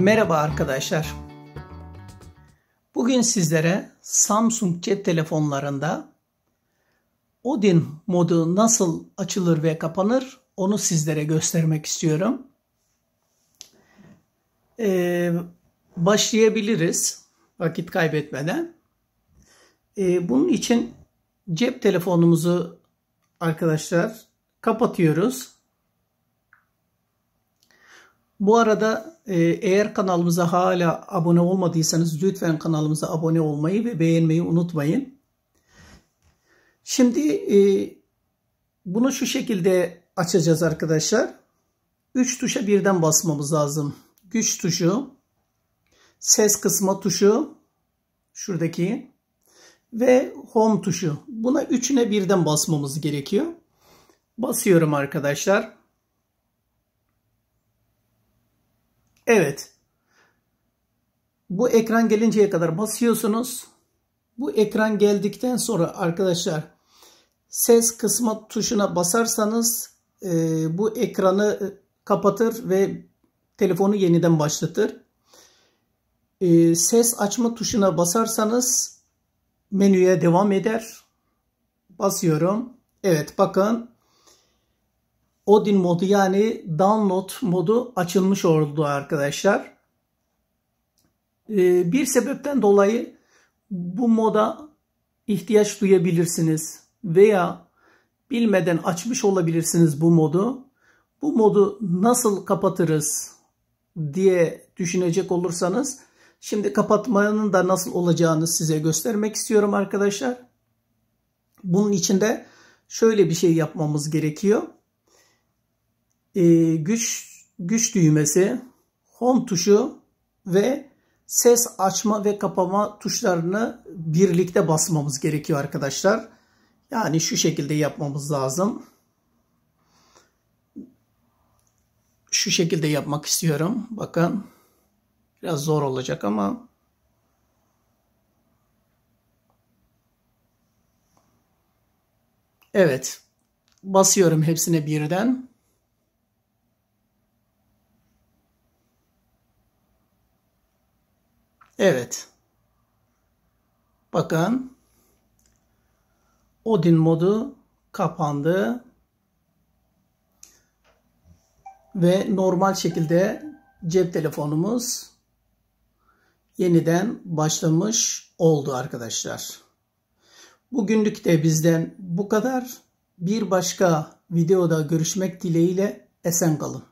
Merhaba arkadaşlar. Bugün sizlere Samsung cep telefonlarında Odin modu nasıl açılır ve kapanır onu sizlere göstermek istiyorum. Ee, başlayabiliriz vakit kaybetmeden. Ee, bunun için cep telefonumuzu arkadaşlar kapatıyoruz. Bu arada e, eğer kanalımıza hala abone olmadıysanız lütfen kanalımıza abone olmayı ve beğenmeyi unutmayın. Şimdi e, bunu şu şekilde açacağız arkadaşlar. 3 tuşa birden basmamız lazım. Güç tuşu, ses kısma tuşu, şuradaki ve home tuşu. Buna üçüne birden basmamız gerekiyor. Basıyorum arkadaşlar. Evet. Bu ekran gelinceye kadar basıyorsunuz. Bu ekran geldikten sonra arkadaşlar ses kısma tuşuna basarsanız e, bu ekranı e, kapatır ve telefonu yeniden başlatır. E, ses açma tuşuna basarsanız menüye devam eder. Basıyorum. Evet bakın Odin modu yani download modu açılmış oldu arkadaşlar. Ee, bir sebepten dolayı bu moda ihtiyaç duyabilirsiniz veya bilmeden açmış olabilirsiniz bu modu. Bu modu nasıl kapatırız diye düşünecek olursanız şimdi kapatmanın da nasıl olacağını size göstermek istiyorum arkadaşlar. Bunun için de şöyle bir şey yapmamız gerekiyor e, güç güç düğmesi, home tuşu ve ses açma ve kapama tuşlarını birlikte basmamız gerekiyor arkadaşlar. Yani şu şekilde yapmamız lazım. Şu şekilde yapmak istiyorum. Bakın biraz zor olacak ama Evet. Basıyorum hepsine birden. Evet. Bakın. Odin modu kapandı. Ve normal şekilde cep telefonumuz yeniden başlamış oldu arkadaşlar. Bugünlük de bizden bu kadar. Bir başka videoda görüşmek dileğiyle esen kalın.